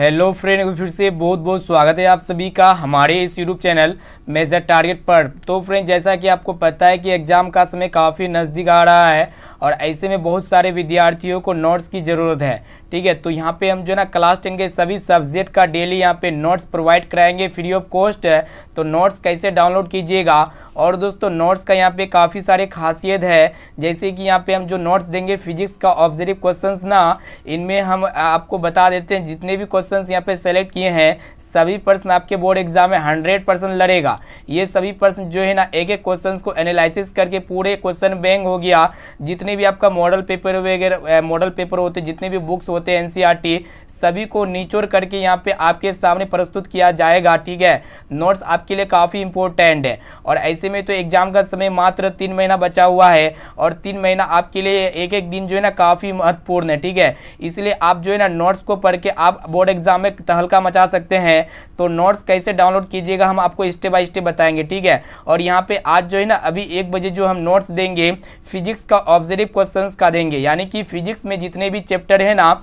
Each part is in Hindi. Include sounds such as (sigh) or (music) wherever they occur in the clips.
हेलो फ्रेंड फिर से बहुत बहुत स्वागत है आप सभी का हमारे इस यूट्यूब चैनल मेजर टारगेट पर तो फ्रेंड जैसा कि आपको पता है कि एग्ज़ाम का समय काफ़ी नज़दीक आ रहा है और ऐसे में बहुत सारे विद्यार्थियों को नोट्स की ज़रूरत है ठीक है तो यहाँ पे हम जो ना क्लास टेन के सभी सब्जेक्ट का डेली यहाँ पे नोट्स प्रोवाइड कराएंगे फ्री ऑफ कॉस्ट है तो नोट्स कैसे डाउनलोड कीजिएगा और दोस्तों नोट्स का यहाँ पे काफ़ी सारे खासियत है जैसे कि यहाँ पे हम जो नोट्स देंगे फिजिक्स का ऑब्जर्व क्वेश्चंस ना इनमें हम आपको बता देते हैं जितने भी क्वेश्चंस यहाँ पे सेलेक्ट किए हैं सभी पर्सन आपके बोर्ड एग्जाम में हंड्रेड परसेंट लड़ेगा ये सभी पर्सन जो है ना एक एक क्वेश्चन को एनालिसिस करके पूरे क्वेश्चन बैंक हो गया जितने भी आपका मॉडल पेपर वगैरह मॉडल पेपर होते जितने भी बुक्स होते होते हैं एनसीईआरटी e सभी को निचोड़ करके यहाँ पे आपके सामने प्रस्तुत किया जाएगा ठीक है नोट्स आपके लिए काफ़ी इंपॉर्टेंट है और ऐसे में तो एग्जाम का समय मात्र तीन महीना बचा हुआ है और तीन महीना आपके लिए एक एक दिन जो है ना काफ़ी महत्वपूर्ण है ठीक है इसलिए आप जो है ना नोट्स को पढ़ के आप बोर्ड एग्जाम में तहलका मचा सकते हैं तो नोट्स कैसे डाउनलोड कीजिएगा हम आपको स्टेप बाय स्टेप बताएंगे ठीक है और यहाँ पे आज जो है ना अभी एक बजे जो हम नोट्स देंगे फिजिक्स का ऑब्जर्व क्वेश्चंस का देंगे यानी कि फिजिक्स में जितने भी चैप्टर है ना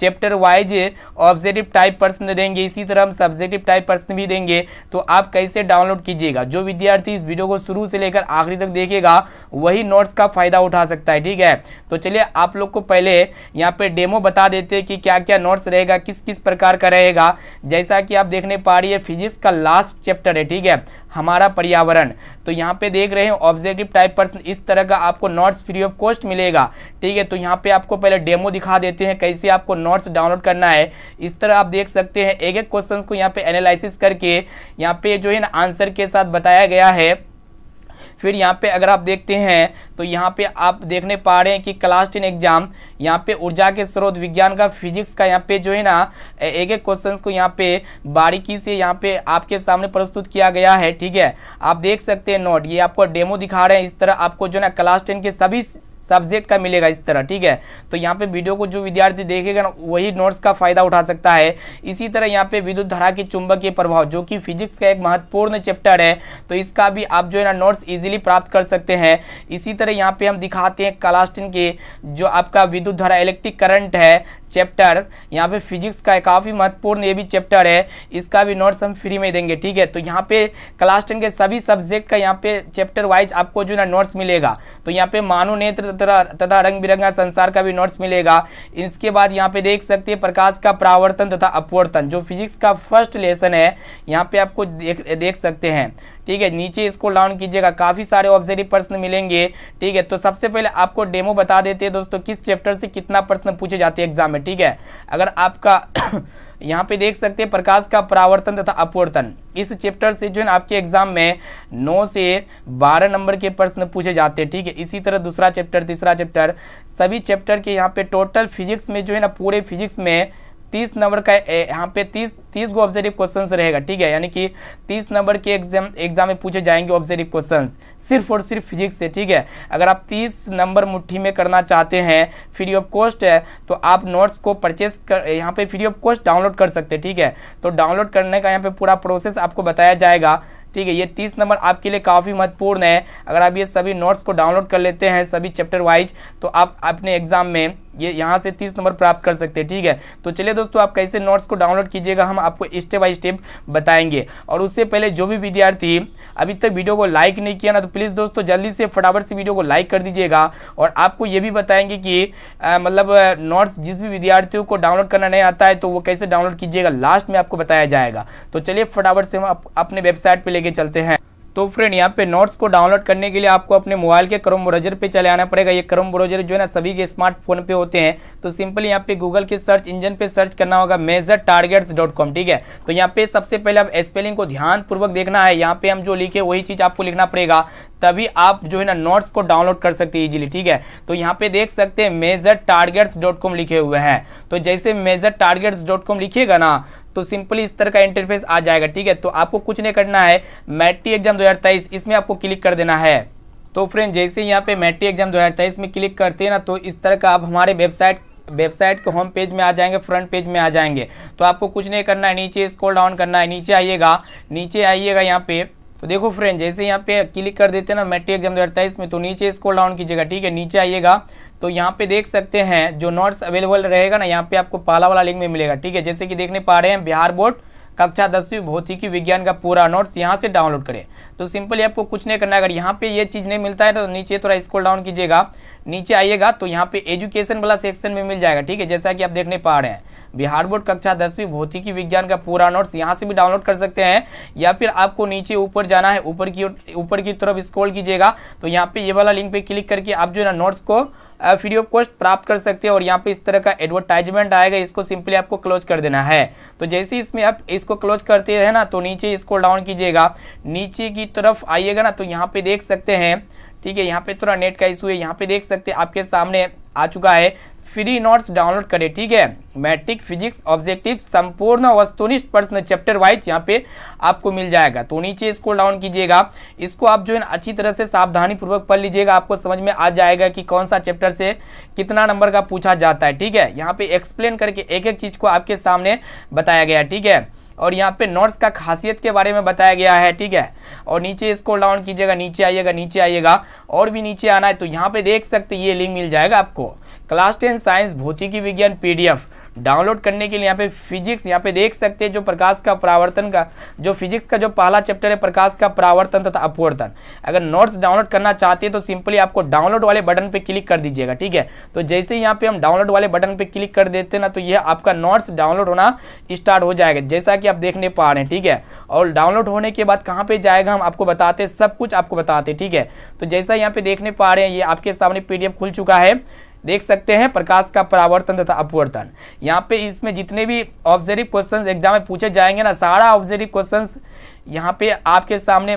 चैप्टर वाइज ऑब्जेक्टिव टाइप प्रश्न देंगे इसी तरह हम सब्जेक्टिव टाइप प्रश्न भी देंगे तो आप कैसे डाउनलोड कीजिएगा जो विद्यार्थी इस वीडियो को शुरू से लेकर आखिरी तक देखेगा वही नोट्स का फ़ायदा उठा सकता है ठीक है तो चलिए आप लोग को पहले यहाँ पे डेमो बता देते कि क्या क्या नोट्स रहेगा किस किस प्रकार का रहेगा जैसा कि आप देखने पा रही है फिजिक्स का लास्ट चैप्टर है ठीक है हमारा पर्यावरण तो यहाँ पे देख रहे हैं ऑब्जेक्टिव टाइप पर्सन इस तरह का आपको नोट्स फ्री ऑफ कॉस्ट मिलेगा ठीक है तो यहाँ पे आपको पहले डेमो दिखा देते हैं कैसे आपको नोट्स डाउनलोड करना है इस तरह आप देख सकते हैं एक एक क्वेश्चन को यहाँ पे एनालिसिस करके यहाँ पे जो है ना आंसर के साथ बताया गया है फिर यहाँ पे अगर आप देखते हैं तो यहाँ पे आप देखने पा रहे हैं कि क्लास टेन एग्जाम यहाँ पे ऊर्जा के स्रोत विज्ञान का फिजिक्स का यहाँ पे जो है ना एक एक क्वेश्चंस को यहाँ पे बारीकी से यहाँ पे आपके सामने प्रस्तुत किया गया है ठीक है आप देख सकते हैं नोट ये आपको डेमो दिखा रहे हैं इस तरह आपको जो है ना क्लास टेन के सभी सब्जेक्ट का मिलेगा इस तरह ठीक है तो यहाँ पे वीडियो को जो विद्यार्थी देखेगा ना वही नोट्स का फायदा उठा सकता है इसी तरह यहाँ पे विद्युत धारा के चुंबकीय प्रभाव जो कि फिजिक्स का एक महत्वपूर्ण चैप्टर है तो इसका भी आप जो है ना नोट्स इजीली प्राप्त कर सकते हैं इसी तरह यहाँ पे हम दिखाते हैं क्लास टेन के जो आपका विद्युत धारा इलेक्ट्रिक करंट है चैप्टर यहाँ पे फिजिक्स का काफ़ी महत्वपूर्ण ये भी चैप्टर है इसका भी नोट्स हम फ्री में देंगे ठीक है तो यहाँ पे क्लास टेन के सभी सब्जेक्ट का यहाँ पे चैप्टर वाइज आपको जो ना नोट्स मिलेगा तो यहाँ पे मानव नेत्र तथा रंग बिरंगा संसार का भी नोट्स मिलेगा इसके बाद यहाँ पे देख सकते हैं प्रकाश का प्रावर्तन तथा अपवर्तन जो फिजिक्स का फर्स्ट लेसन है यहाँ पे आपको देख देख सकते हैं ठीक है नीचे इसको डाउन कीजिएगा काफ़ी सारे ऑब्जर्व प्रश्न मिलेंगे ठीक है तो सबसे पहले आपको डेमो बता देते हैं दोस्तों किस चैप्टर से कितना प्रश्न पूछे जाते हैं एग्जाम में ठीक है अगर आपका (coughs) यहाँ पे देख सकते हैं प्रकाश का परावर्तन तथा अपवर्तन इस चैप्टर से जो है आपके एग्जाम में 9 से 12 नंबर के प्रश्न पूछे जाते हैं ठीक है इसी तरह दूसरा चैप्टर तीसरा चैप्टर सभी चैप्टर के यहाँ पे टोटल फिजिक्स में जो है ना पूरे फिजिक्स में तीस नंबर का यहाँ पे तीस तीस गो ऑब्जेक्टिव क्वेश्चन रहेगा ठीक है यानी कि तीस नंबर के एग्जाम एग्जाम में पूछे जाएंगे ऑब्जेक्टिव क्वेश्चन सिर्फ और सिर्फ फिजिक्स से ठीक है अगर आप तीस नंबर मुट्ठी में करना चाहते हैं फ्री ऑफ कॉस्ट है तो आप नोट्स को परचेस कर यहाँ पे फ्री ऑफ कॉस्ट डाउनलोड कर सकते हैं ठीक है तो डाउनलोड करने का यहाँ पे पूरा प्रोसेस आपको बताया जाएगा ठीक है ये तीस नंबर आपके लिए काफ़ी महत्वपूर्ण है अगर आप ये सभी नोट्स को डाउनलोड कर लेते हैं सभी चैप्टर वाइज तो आप अपने एग्जाम में ये यहाँ से तीस नंबर प्राप्त कर सकते हैं ठीक है तो चलिए दोस्तों आप कैसे नोट्स को डाउनलोड कीजिएगा हम आपको स्टेप बाय स्टेप बताएंगे और उससे पहले जो भी विद्यार्थी अभी तक वीडियो को लाइक नहीं किया ना तो प्लीज़ दोस्तों जल्दी से फटाफट से वीडियो को लाइक कर दीजिएगा और आपको ये भी बताएंगे कि मतलब नोट्स जिस भी विद्यार्थियों को डाउनलोड करना नहीं आता है तो वो कैसे डाउनलोड कीजिएगा लास्ट में आपको बताया जाएगा तो चलिए फटाफट से हम अपने वेबसाइट पर लेके चलते हैं तो फ्रेंड यहाँ पे नोट्स को डाउनलोड करने के लिए आपको अपने मोबाइल के क्रोम ब्राउजर पे चले आना पड़ेगा ये क्रोम ब्राउजर जो है ना सभी के स्मार्टफोन पे होते हैं तो सिंपली यहाँ पे गूगल के सर्च इंजन पे सर्च करना होगा मेजर टारगेट्स डॉट कॉम ठीक है तो यहाँ पे सबसे पहले आप स्पेलिंग को ध्यानपूर्वक देखना है यहाँ पे हम जो लिखे वही चीज़ आपको लिखना पड़ेगा तभी आप जो है ना नोट्स को डाउनलोड कर सकते हैं इजीली ठीक है तो यहाँ पे देख सकते हैं मेजर टारगेट्स डॉट कॉम लिखे हुए हैं तो जैसे मेजर टारगेट्स डॉट कॉम लिखेगा ना तो सिंपली इस तरह का इंटरफेस आ जाएगा ठीक है तो आपको कुछ नहीं करना है मैट्री एग्जाम 2023 इसमें आपको क्लिक कर देना है तो फ्रेंड जैसे यहाँ पे मैट्री एग्जाम 2023 में क्लिक करते हैं ना तो इस तरह का आप हमारे वेबसाइट वेबसाइट के होम पेज में आ जाएंगे फ्रंट पेज में आ जाएंगे तो आपको कुछ नहीं करना है नीचे स्कोल डाउन करना है नीचे आइएगा नीचे आइएगा यहाँ पे तो देखो फ्रेंड जैसे यहाँ पे क्लिक कर देते हैं ना मैट्रिक एग्जाम दो में तो नीचे स्कोल डाउन कीजिएगा ठीक है नीचे आइएगा तो यहाँ पे देख सकते हैं जो नोट्स अवेलेबल रहेगा ना यहाँ पे आपको पाला वाला लिंक में मिलेगा ठीक है जैसे कि देखने पा रहे हैं बिहार बोर्ड कक्षा दसवीं भौतिकी विज्ञान का पूरा नोट्स यहाँ से डाउनलोड करें तो सिंपली आपको कुछ नहीं करना है अगर यहाँ पे ये चीज़ नहीं मिलता है तो नीचे थोड़ा स्कोल डाउन कीजिएगा नीचे आइएगा तो यहाँ पे एजुकेशन वाला सेक्शन में मिल जाएगा ठीक है जैसा कि आप देखने पा रहे हैं बिहार बोर्ड कक्षा दसवीं भौतिकी विज्ञान का पूरा नोट्स यहाँ से भी डाउनलोड कर सकते हैं या फिर आपको नीचे ऊपर जाना है ऊपर की ऊपर की तरफ स्क्रॉल कीजिएगा तो यहाँ पे ये वाला लिंक पे क्लिक करके आप जो है ना नोट्स को फ्री ऑफ कॉस्ट प्राप्त कर सकते हैं और यहाँ पे इस तरह का एडवर्टाइजमेंट आएगा इसको सिंपली आपको क्लोज कर देना है तो जैसे इसमें आप इसको क्लोज करते हैं ना तो नीचे इसको डाउन कीजिएगा नीचे की तरफ आइएगा ना तो यहाँ पे देख सकते हैं ठीक है यहाँ पे थोड़ा नेट का इशू है यहाँ पे देख सकते हैं आपके सामने आ चुका है फ्री नोट्स डाउनलोड करें ठीक है मैट्रिक फिजिक्स ऑब्जेक्टिव संपूर्ण वस्तुनिष्ठ प्रश्न चैप्टर वाइज यहाँ पे आपको मिल जाएगा तो नीचे इसको डाउन कीजिएगा इसको आप जो है अच्छी तरह से सावधानी पूर्वक पढ़ लीजिएगा आपको समझ में आ जाएगा कि कौन सा चैप्टर से कितना नंबर का पूछा जाता है ठीक है यहाँ पे एक्सप्लेन करके एक एक चीज़ को आपके सामने बताया गया ठीक है और यहाँ पे नोट्स का खासियत के बारे में बताया गया है ठीक है और नीचे इसको डाउन कीजिएगा नीचे आइएगा नीचे आइएगा और भी नीचे आना है तो यहाँ पे देख सकते ये लिंक मिल जाएगा आपको क्लास टेन साइंस भौतिकी विज्ञान पीडीएफ डाउनलोड करने के लिए यहाँ पे फिजिक्स यहाँ पे देख सकते हैं जो प्रकाश का परावर्तन का जो फिजिक्स का जो पहला चैप्टर है प्रकाश का परावर्तन तथा अपवर्तन अगर नोट्स डाउनलोड करना चाहते हैं तो सिंपली आपको डाउनलोड वाले बटन पे क्लिक कर दीजिएगा ठीक है तो जैसे ही यहाँ पे हम डाउनलोड वाले बटन पे क्लिक कर देते हैं ना तो यह आपका नोट्स डाउनलोड होना स्टार्ट हो जाएगा जैसा कि आप देखने पा रहे हैं ठीक है और डाउनलोड होने के बाद कहाँ पर जाएगा हम आपको बताते सब कुछ आपको बताते ठीक है तो जैसा यहाँ पे देखने पा रहे हैं ये आपके सामने पी खुल चुका है देख सकते हैं प्रकाश का परावर्तन तथा अपवर्तन यहाँ पे इसमें जितने भी ऑब्जर्व क्वेश्चन एग्जाम में पूछे जाएंगे ना सारा ऑब्जर्व क्वेश्चन यहाँ पे आपके सामने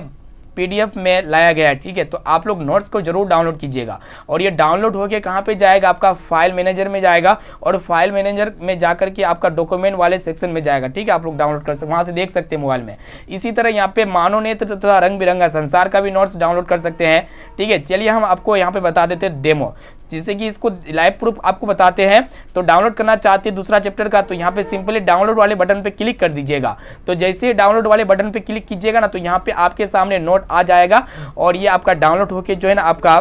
पीडीएफ में लाया गया है ठीक है तो आप लोग नोट्स को जरूर डाउनलोड कीजिएगा और ये डाउनलोड होकर कहाँ पे जाएगा आपका फाइल मैनेजर में जाएगा और फाइल मैनेजर में जाकर के आपका डॉक्यूमेंट वाले सेक्शन में जाएगा ठीक है आप लोग डाउनलोड कर सकते वहाँ से देख सकते हैं मोबाइल में इसी तरह यहाँ पे मानव नेत्र तथा तो रंग बिरंगा संसार का भी नोट्स डाउनलोड कर सकते हैं ठीक है चलिए हम आपको यहाँ पे बता देते डेमो जिससे कि इसको लाइव प्रूफ आपको बताते हैं तो डाउनलोड करना चाहते हैं दूसरा चैप्टर का तो यहाँ पे सिंपली डाउनलोड वाले बटन पे क्लिक कर दीजिएगा तो जैसे डाउनलोड वाले बटन पे क्लिक कीजिएगा ना तो यहाँ पे आपके सामने नोट आ जाएगा और ये आपका डाउनलोड होके जो है ना आपका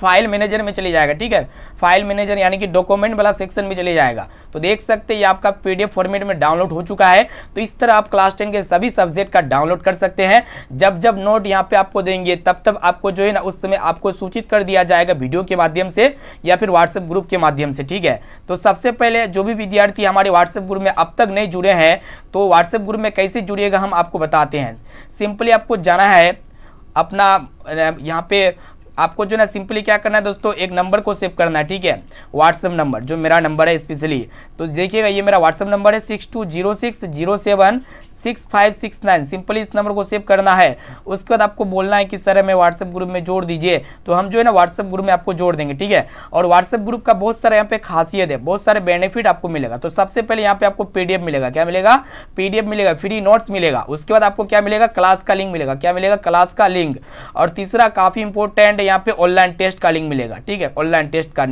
फाइल मैनेजर में चले जाएगा ठीक है फाइल मैनेजर यानी कि डॉक्यूमेंट वाला सेक्शन में चले जाएगा तो देख सकते हैं ये आपका पीडीएफ फॉर्मेट में डाउनलोड हो चुका है तो इस तरह आप क्लास टेन के सभी सब्जेक्ट का डाउनलोड कर सकते हैं जब जब नोट यहाँ पे आपको देंगे तब तब आपको जो है ना उस समय आपको सूचित कर दिया जाएगा वीडियो के माध्यम से या फिर व्हाट्सएप ग्रुप के माध्यम से ठीक है तो सबसे पहले जो भी विद्यार्थी हमारे व्हाट्सएप ग्रुप में अब तक नहीं जुड़े हैं तो व्हाट्सएप ग्रुप में कैसे जुड़िएगा हम आपको बताते हैं सिंपली आपको जाना है अपना यहाँ पे आपको जो ना सिंपली क्या करना है दोस्तों एक नंबर को सेव करना है ठीक है व्हाट्सअप नंबर जो मेरा नंबर है स्पेशली तो देखिएगा ये मेरा व्हाट्सअप नंबर है six two zero six zero seven six five six nine simply इस नंबर को सेव करना है उसके बाद आपको बोलना है कि सर हमें व्हाट्सएप ग्रुप में जोड़ दीजिए तो हम जो है ना व्हाट्सएप ग्रुप में आपको जोड़ देंगे ठीक है और व्हाट्सएप ग्रुप का बहुत सारा यहाँ पे खासियत है बहुत सारे बेनिफिट आपको मिलेगा तो सबसे पहले यहाँ पे आपको पीडीएफ मिलेगा क्या मिलेगा पीडीएफ मिलेगा फ्री नोट्स मिलेगा उसके बाद आपको क्या मिलेगा क्लास का लिंक मिलेगा क्या मिलेगा क्लास का लिंक और तीसरा काफ़ी इंपॉर्टेंट यहाँ पे ऑनलाइन टेस्ट का लिंक मिलेगा ठीक है ऑनलाइन टेस्ट का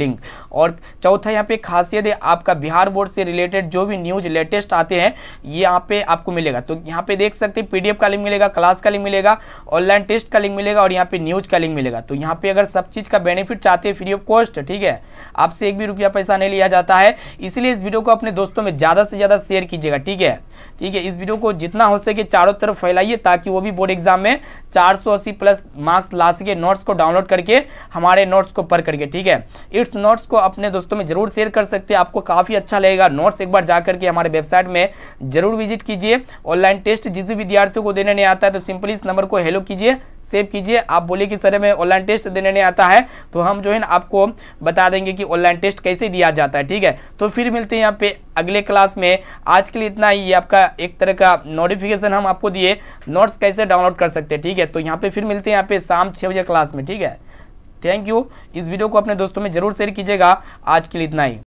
लिंक और चौथा यहाँ पे खासियत है आपका बिहार बोर्ड से रिलेटेड जो भी न्यूज लेटेस्ट आते हैं ये यहाँ पे आपको मिलेगा तो यहाँ पे देख सकते हैं पीडीएफ का लिंक मिलेगा क्लास का लिंक मिलेगा ऑनलाइन टेस्ट का लिंक मिलेगा और यहाँ पे न्यूज का लिंक मिलेगा तो यहाँ पे अगर सब चीज़ का बेनिफिट चाहते हैं फ्री ऑफ कॉस्ट ठीक है आपसे एक भी रुपया पैसा नहीं लिया जाता है इसलिए इस वीडियो को अपने दोस्तों में ज़्यादा से ज़्यादा शेयर कीजिएगा ठीक है ठीक है इस वीडियो को जितना हो सके चारों तरफ फैलाइए ताकि वो भी बोर्ड एग्जाम में 480 प्लस मार्क्स ला सके नोट्स को डाउनलोड करके हमारे नोट्स को पढ़ करके ठीक है इट्स नोट्स को अपने दोस्तों में जरूर शेयर कर सकते हैं आपको काफ़ी अच्छा लगेगा नोट्स एक बार जा करके हमारे वेबसाइट में जरूर विजिट कीजिए ऑनलाइन टेस्ट जिस भी विद्यार्थियों को देने नहीं आता है तो सिंपली इस नंबर को हेलो कीजिए सेव कीजिए आप बोले कि सर हमें ऑनलाइन टेस्ट देने नहीं आता है तो हम जो है ना आपको बता देंगे कि ऑनलाइन टेस्ट कैसे दिया जाता है ठीक है तो फिर मिलते हैं यहाँ पे अगले क्लास में आज के लिए इतना ही आपका एक तरह का नोटिफिकेशन हम आपको दिए नोट्स कैसे डाउनलोड कर सकते हैं ठीक है तो यहाँ पे फिर मिलते हैं यहाँ पे शाम छः बजे क्लास में ठीक है थैंक यू इस वीडियो को अपने दोस्तों में जरूर शेयर कीजिएगा आज के लिए इतना ही